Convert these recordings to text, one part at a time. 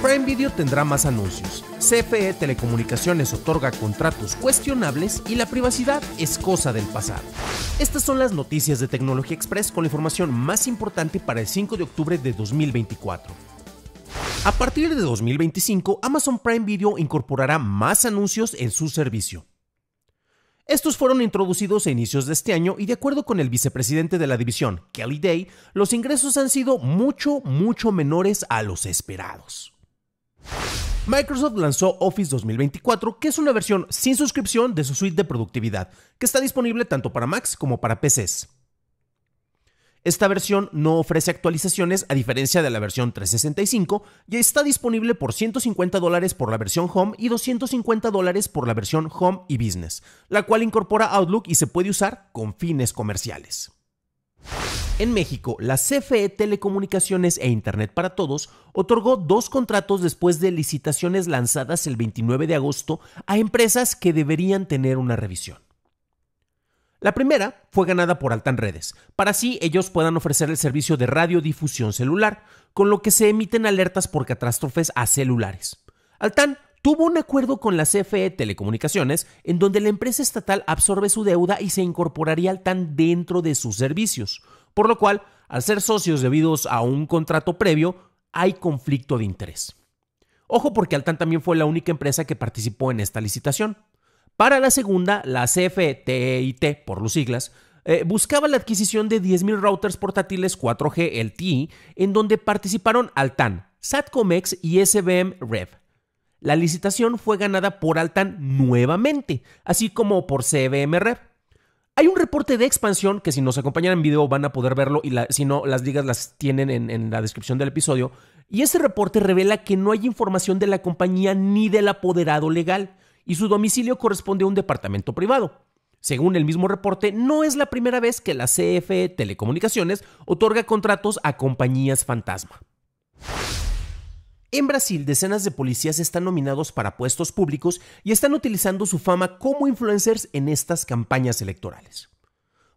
Prime Video tendrá más anuncios. CFE Telecomunicaciones otorga contratos cuestionables y la privacidad es cosa del pasado. Estas son las noticias de Tecnología Express con la información más importante para el 5 de octubre de 2024. A partir de 2025, Amazon Prime Video incorporará más anuncios en su servicio. Estos fueron introducidos a inicios de este año y de acuerdo con el vicepresidente de la división, Kelly Day, los ingresos han sido mucho, mucho menores a los esperados. Microsoft lanzó Office 2024, que es una versión sin suscripción de su suite de productividad, que está disponible tanto para Macs como para PCs. Esta versión no ofrece actualizaciones a diferencia de la versión 365 y está disponible por 150 dólares por la versión Home y 250 dólares por la versión Home y Business, la cual incorpora Outlook y se puede usar con fines comerciales. En México, la CFE Telecomunicaciones e Internet para Todos otorgó dos contratos después de licitaciones lanzadas el 29 de agosto a empresas que deberían tener una revisión. La primera fue ganada por Altan Redes, para así ellos puedan ofrecer el servicio de radiodifusión celular, con lo que se emiten alertas por catástrofes a celulares. Altan tuvo un acuerdo con la CFE Telecomunicaciones en donde la empresa estatal absorbe su deuda y se incorporaría Altan dentro de sus servicios, por lo cual, al ser socios debidos a un contrato previo, hay conflicto de interés. Ojo porque Altan también fue la única empresa que participó en esta licitación. Para la segunda, la CFTIT, por los siglas, eh, buscaba la adquisición de 10.000 routers portátiles 4G LTE, en donde participaron Altan, Satcomex y SBM Rev. La licitación fue ganada por Altan nuevamente, así como por CBM Rev. Hay un reporte de expansión que si nos acompañan en video van a poder verlo y si no, las ligas las tienen en, en la descripción del episodio. Y ese reporte revela que no hay información de la compañía ni del apoderado legal y su domicilio corresponde a un departamento privado. Según el mismo reporte, no es la primera vez que la CFE Telecomunicaciones otorga contratos a compañías fantasma. En Brasil, decenas de policías están nominados para puestos públicos y están utilizando su fama como influencers en estas campañas electorales.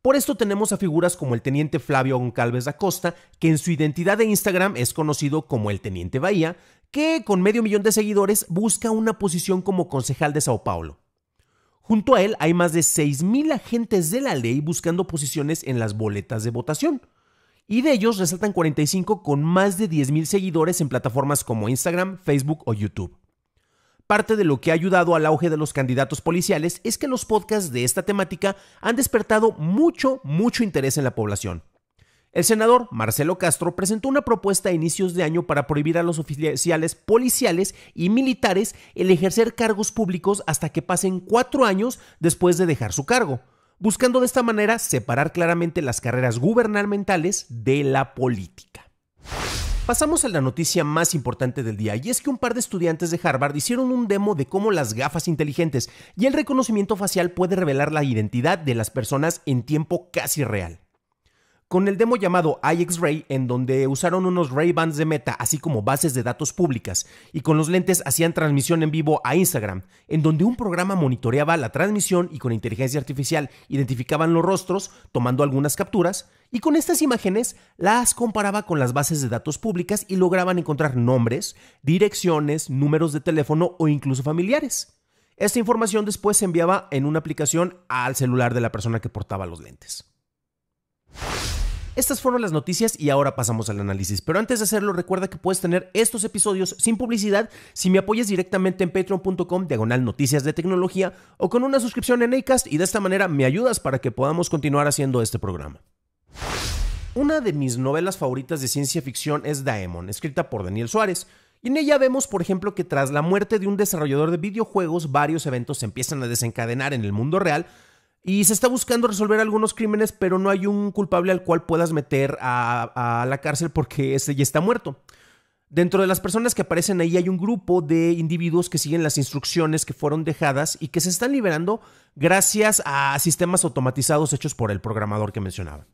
Por esto tenemos a figuras como el teniente Flavio Goncalves da Costa, que en su identidad de Instagram es conocido como el teniente Bahía, que con medio millón de seguidores busca una posición como concejal de Sao Paulo. Junto a él hay más de 6.000 agentes de la ley buscando posiciones en las boletas de votación y de ellos resaltan 45 con más de 10.000 seguidores en plataformas como Instagram, Facebook o YouTube. Parte de lo que ha ayudado al auge de los candidatos policiales es que los podcasts de esta temática han despertado mucho, mucho interés en la población. El senador Marcelo Castro presentó una propuesta a inicios de año para prohibir a los oficiales policiales y militares el ejercer cargos públicos hasta que pasen cuatro años después de dejar su cargo buscando de esta manera separar claramente las carreras gubernamentales de la política. Pasamos a la noticia más importante del día, y es que un par de estudiantes de Harvard hicieron un demo de cómo las gafas inteligentes y el reconocimiento facial puede revelar la identidad de las personas en tiempo casi real con el demo llamado iX-Ray, en donde usaron unos ray bands de Meta, así como bases de datos públicas, y con los lentes hacían transmisión en vivo a Instagram, en donde un programa monitoreaba la transmisión y con inteligencia artificial identificaban los rostros, tomando algunas capturas, y con estas imágenes las comparaba con las bases de datos públicas y lograban encontrar nombres, direcciones, números de teléfono o incluso familiares. Esta información después se enviaba en una aplicación al celular de la persona que portaba los lentes. Estas fueron las noticias y ahora pasamos al análisis. Pero antes de hacerlo, recuerda que puedes tener estos episodios sin publicidad si me apoyas directamente en patreon.com diagonal noticias de tecnología o con una suscripción en Acast y de esta manera me ayudas para que podamos continuar haciendo este programa. Una de mis novelas favoritas de ciencia ficción es Daemon, escrita por Daniel Suárez. Y en ella vemos, por ejemplo, que tras la muerte de un desarrollador de videojuegos, varios eventos se empiezan a desencadenar en el mundo real y se está buscando resolver algunos crímenes, pero no hay un culpable al cual puedas meter a, la cárcel porque ese ya está muerto. Dentro de las personas que aparecen ahí hay un grupo de individuos que siguen las instrucciones que fueron dejadas y que se están liberando gracias a sistemas automatizados hechos por el programador que mencionaba.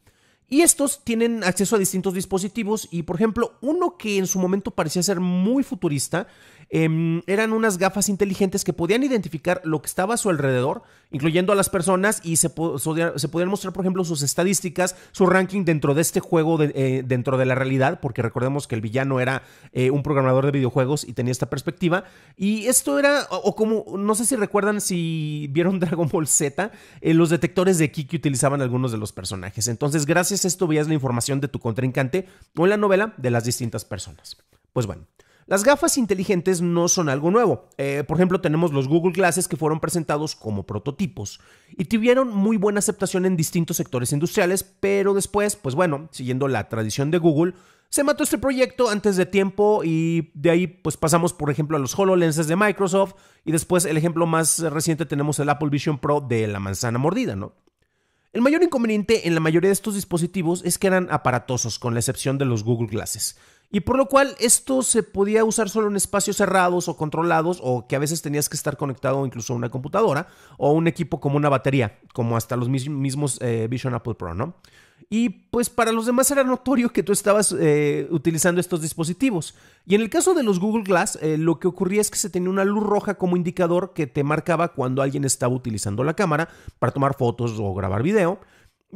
Y estos tienen acceso a distintos dispositivos y por ejemplo uno que en su momento parecía ser muy futurista Em, eran unas gafas inteligentes que podían identificar lo que estaba a su alrededor, incluyendo a las personas, y se, podían mostrar, por ejemplo, sus estadísticas, su ranking dentro de este juego, eh, dentro de la realidad, porque recordemos que el villano era eh, un programador de videojuegos y tenía esta perspectiva. Y esto era, o, como, no sé si recuerdan si vieron Dragon Ball Z, eh, los detectores de Kiki utilizaban algunos de los personajes. Entonces, gracias a esto veías la información de tu contrincante o en la novela de las distintas personas. Pues bueno. Las gafas inteligentes no son algo nuevo. Eh, por ejemplo, tenemos los Google Glasses que fueron presentados como prototipos y tuvieron muy buena aceptación en distintos sectores industriales, pero después, pues bueno, siguiendo la tradición de Google, se mató este proyecto antes de tiempo y de ahí pues pasamos por ejemplo a los HoloLenses de Microsoft y después el ejemplo más reciente tenemos el Apple Vision Pro de la manzana mordida, ¿no? El mayor inconveniente en la mayoría de estos dispositivos es que eran aparatosos, con la excepción de los Google Glasses. Y por lo cual esto se podía usar solo en espacios cerrados o controlados o que a veces tenías que estar conectado incluso a una computadora o un equipo como una batería, como hasta los mismos eh, Vision Apple Pro, ¿no? Y pues para los demás era notorio que tú estabas eh, utilizando estos dispositivos. Y en el caso de los Google Glass, eh, lo que ocurría es que se tenía una luz roja como indicador que te marcaba cuando alguien estaba utilizando la cámara para tomar fotos o grabar video.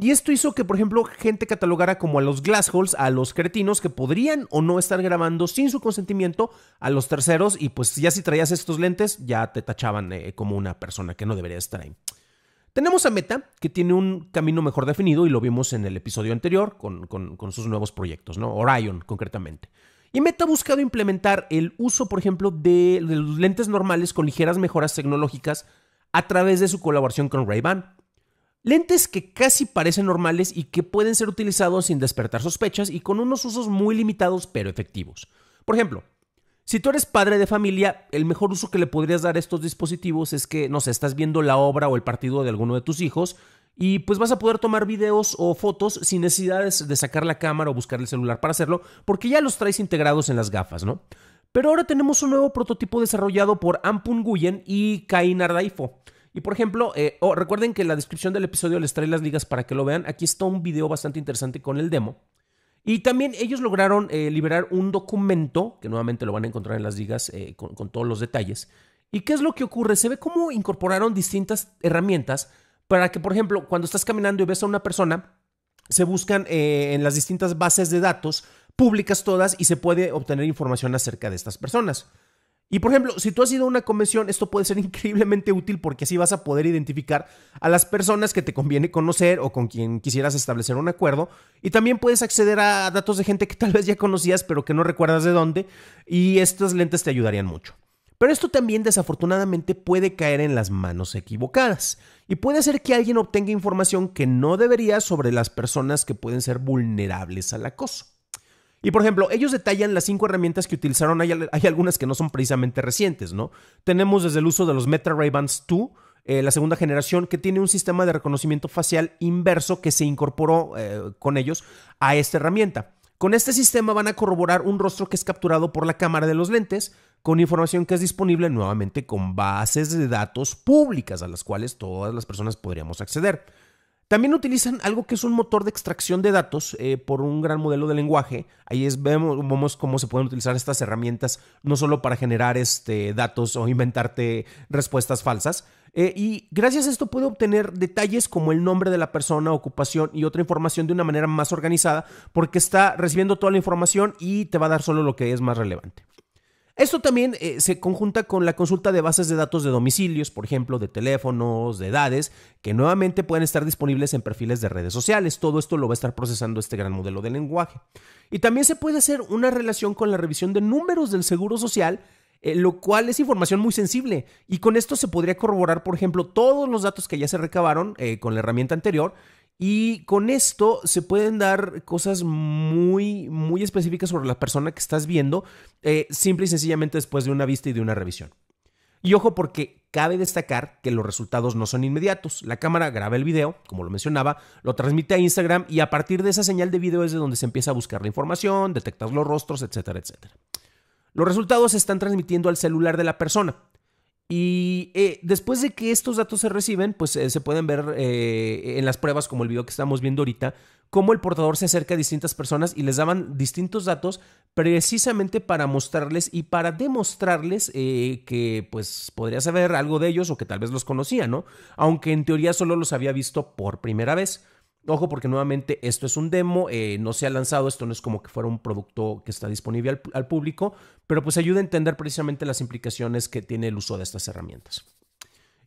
Y esto hizo que, por ejemplo, gente catalogara como a los glassholes, a los cretinos que podrían o no estar grabando sin su consentimiento a los terceros y pues ya si traías estos lentes ya te tachaban eh, como una persona que no debería estar ahí. Tenemos a Meta, que tiene un camino mejor definido y lo vimos en el episodio anterior con, sus nuevos proyectos, ¿no? Orion concretamente. Y Meta ha buscado implementar el uso, por ejemplo, de, de los lentes normales con ligeras mejoras tecnológicas a través de su colaboración con Ray-Ban. Lentes que casi parecen normales y que pueden ser utilizados sin despertar sospechas y con unos usos muy limitados pero efectivos. Por ejemplo, si tú eres padre de familia, el mejor uso que le podrías dar a estos dispositivos es que, no sé, estás viendo la obra o el partido de alguno de tus hijos y pues vas a poder tomar videos o fotos sin necesidad de sacar la cámara o buscar el celular para hacerlo porque ya los traes integrados en las gafas, ¿no? Pero ahora tenemos un nuevo prototipo desarrollado por Ampun Guyen y Kai y por ejemplo, eh, oh, recuerden que en la descripción del episodio les trae las ligas para que lo vean. Aquí está un video bastante interesante con el demo. Y también ellos lograron eh, liberar un documento, que nuevamente lo van a encontrar en las ligas eh, con, todos los detalles. ¿Y qué es lo que ocurre? Se ve cómo incorporaron distintas herramientas para que, por ejemplo, cuando estás caminando y ves a una persona, se buscan en las distintas bases de datos públicas todas y se puede obtener información acerca de estas personas. Y por ejemplo, si tú has ido a una convención, esto puede ser increíblemente útil porque así vas a poder identificar a las personas que te conviene conocer o con quien quisieras establecer un acuerdo. Y también puedes acceder a datos de gente que tal vez ya conocías pero que no recuerdas de dónde. Y estas lentes te ayudarían mucho. Pero esto también desafortunadamente puede caer en las manos equivocadas y puede ser que alguien obtenga información que no debería sobre las personas que pueden ser vulnerables al acoso. Y por ejemplo, ellos detallan las cinco herramientas que utilizaron, hay, algunas que no son precisamente recientes, ¿no? Tenemos desde el uso de los Meta Ray-Bans 2, eh, la segunda generación, que tiene un sistema de reconocimiento facial inverso que se incorporó eh, con ellos a esta herramienta. Con este sistema van a corroborar un rostro que es capturado por la cámara de los lentes, con información que es disponible nuevamente con bases de datos públicas a las cuales todas las personas podríamos acceder. También utilizan algo que es un motor de extracción de datos eh, por un gran modelo de lenguaje. Ahí es, vemos, cómo se pueden utilizar estas herramientas, no solo para generar este, datos o inventarte respuestas falsas. Eh, y gracias a esto puede obtener detalles como el nombre de la persona, ocupación y otra información de una manera más organizada, porque está recibiendo toda la información y te va a dar solo lo que es más relevante. Esto también eh, se conjunta con la consulta de bases de datos de domicilios, por ejemplo, de teléfonos, de edades, que nuevamente pueden estar disponibles en perfiles de redes sociales. Todo esto lo va a estar procesando este gran modelo de lenguaje. Y también se puede hacer una relación con la revisión de números del Seguro Social eh, lo cual es información muy sensible. Y con esto se podría corroborar, por ejemplo, todos los datos que ya se recabaron eh, con la herramienta anterior y con esto se pueden dar cosas muy, muy específicas sobre la persona que estás viendo, eh, simple y sencillamente después de una vista y de una revisión. Y ojo porque cabe destacar que los resultados no son inmediatos. La cámara graba el video, como lo mencionaba, lo transmite a Instagram y a partir de esa señal de video es de donde se empieza a buscar la información, detectar los rostros, etcétera, etcétera. Los resultados se están transmitiendo al celular de la persona. Y eh, después de que estos datos se reciben, pues eh, se pueden ver eh, en las pruebas, como el video que estamos viendo ahorita, cómo el portador se acerca a distintas personas y les daban distintos datos precisamente para mostrarles y para demostrarles que pues podría saber algo de ellos o que tal vez los conocía, ¿no? Aunque en teoría solo los había visto por primera vez. Ojo, porque nuevamente esto es un demo, eh, no se ha lanzado, esto no es como que fuera un producto que está disponible al, al público, pero pues ayuda a entender precisamente las implicaciones que tiene el uso de estas herramientas.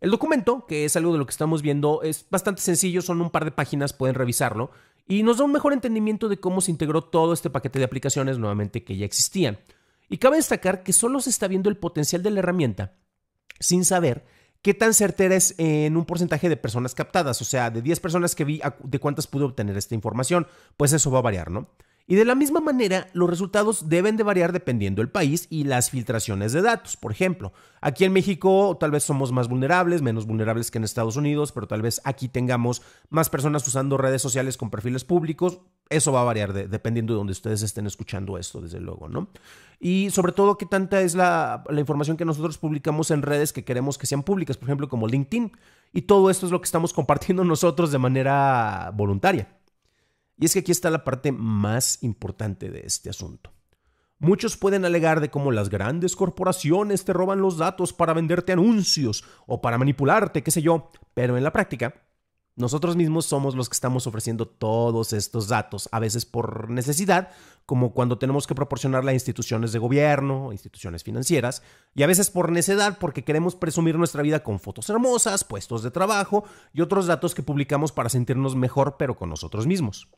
El documento, que es algo de lo que estamos viendo, es bastante sencillo, son un par de páginas, pueden revisarlo, y nos da un mejor entendimiento de cómo se integró todo este paquete de aplicaciones nuevamente que ya existían. Y cabe destacar que solo se está viendo el potencial de la herramienta sin saber ¿qué tan certera es en un porcentaje de personas captadas? O sea, de 10 personas que vi, ¿de cuántas pude obtener esta información? Pues eso va a variar, ¿no? Y de la misma manera, los resultados deben de variar dependiendo del país y las filtraciones de datos. Por ejemplo, aquí en México tal vez somos más vulnerables, menos vulnerables que en Estados Unidos, pero tal vez aquí tengamos más personas usando redes sociales con perfiles públicos. Eso va a variar dependiendo de donde ustedes estén escuchando esto, desde luego, ¿no? Y sobre todo, qué tanta es la información que nosotros publicamos en redes que queremos que sean públicas, por ejemplo, como LinkedIn. Y todo esto es lo que estamos compartiendo nosotros de manera voluntaria. Y es que aquí está la parte más importante de este asunto. Muchos pueden alegar de cómo las grandes corporaciones te roban los datos para venderte anuncios o para manipularte, qué sé yo, pero en la práctica, nosotros mismos somos los que estamos ofreciendo todos estos datos, a veces por necesidad, como cuando tenemos que proporcionarla a instituciones de gobierno, instituciones financieras, y a veces por necedad, porque queremos presumir nuestra vida con fotos hermosas, puestos de trabajo y otros datos que publicamos para sentirnos mejor, pero con nosotros mismos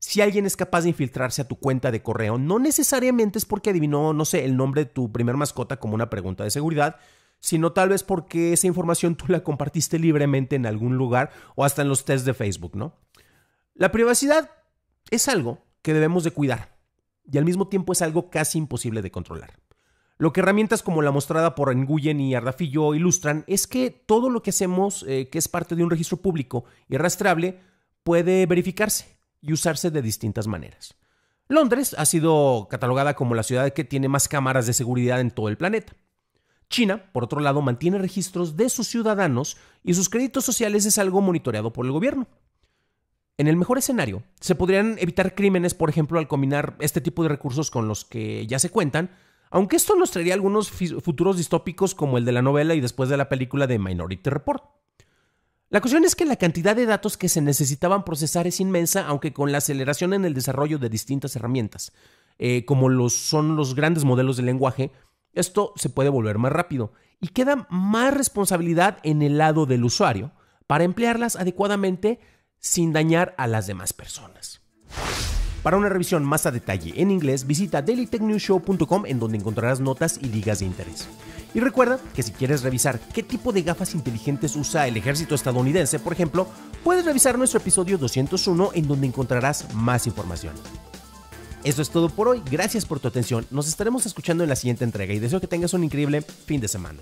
si alguien es capaz de infiltrarse a tu cuenta de correo, no necesariamente es porque adivinó, no sé, el nombre de tu primer mascota como una pregunta de seguridad, sino tal vez porque esa información tú la compartiste libremente en algún lugar o hasta en los tests de Facebook, ¿no? La privacidad es algo que debemos de cuidar y al mismo tiempo es algo casi imposible de controlar. Lo que herramientas como la mostrada por Nguyen y Ardafillo ilustran es que todo lo que hacemos eh, que es parte de un registro público y rastrable puede verificarse y usarse de distintas maneras. Londres ha sido catalogada como la ciudad que tiene más cámaras de seguridad en todo el planeta. China, por otro lado, mantiene registros de sus ciudadanos y sus créditos sociales es algo monitoreado por el gobierno. En el mejor escenario, se podrían evitar crímenes, por ejemplo, al combinar este tipo de recursos con los que ya se cuentan, aunque esto nos traería algunos futuros distópicos como el de la novela y después de la película de Minority Report. La cuestión es que la cantidad de datos que se necesitaban procesar es inmensa, aunque con la aceleración en el desarrollo de distintas herramientas, eh, como son los grandes modelos de lenguaje, esto se puede volver más rápido y queda más responsabilidad en el lado del usuario para emplearlas adecuadamente sin dañar a las demás personas. Para una revisión más a detalle en inglés, visita dailytechnewshow.com en donde encontrarás notas y ligas de interés. Y recuerda que si quieres revisar qué tipo de gafas inteligentes usa el ejército estadounidense, por ejemplo, puedes revisar nuestro episodio 201 en donde encontrarás más información. Eso es todo por hoy, gracias por tu atención, nos estaremos escuchando en la siguiente entrega y deseo que tengas un increíble fin de semana.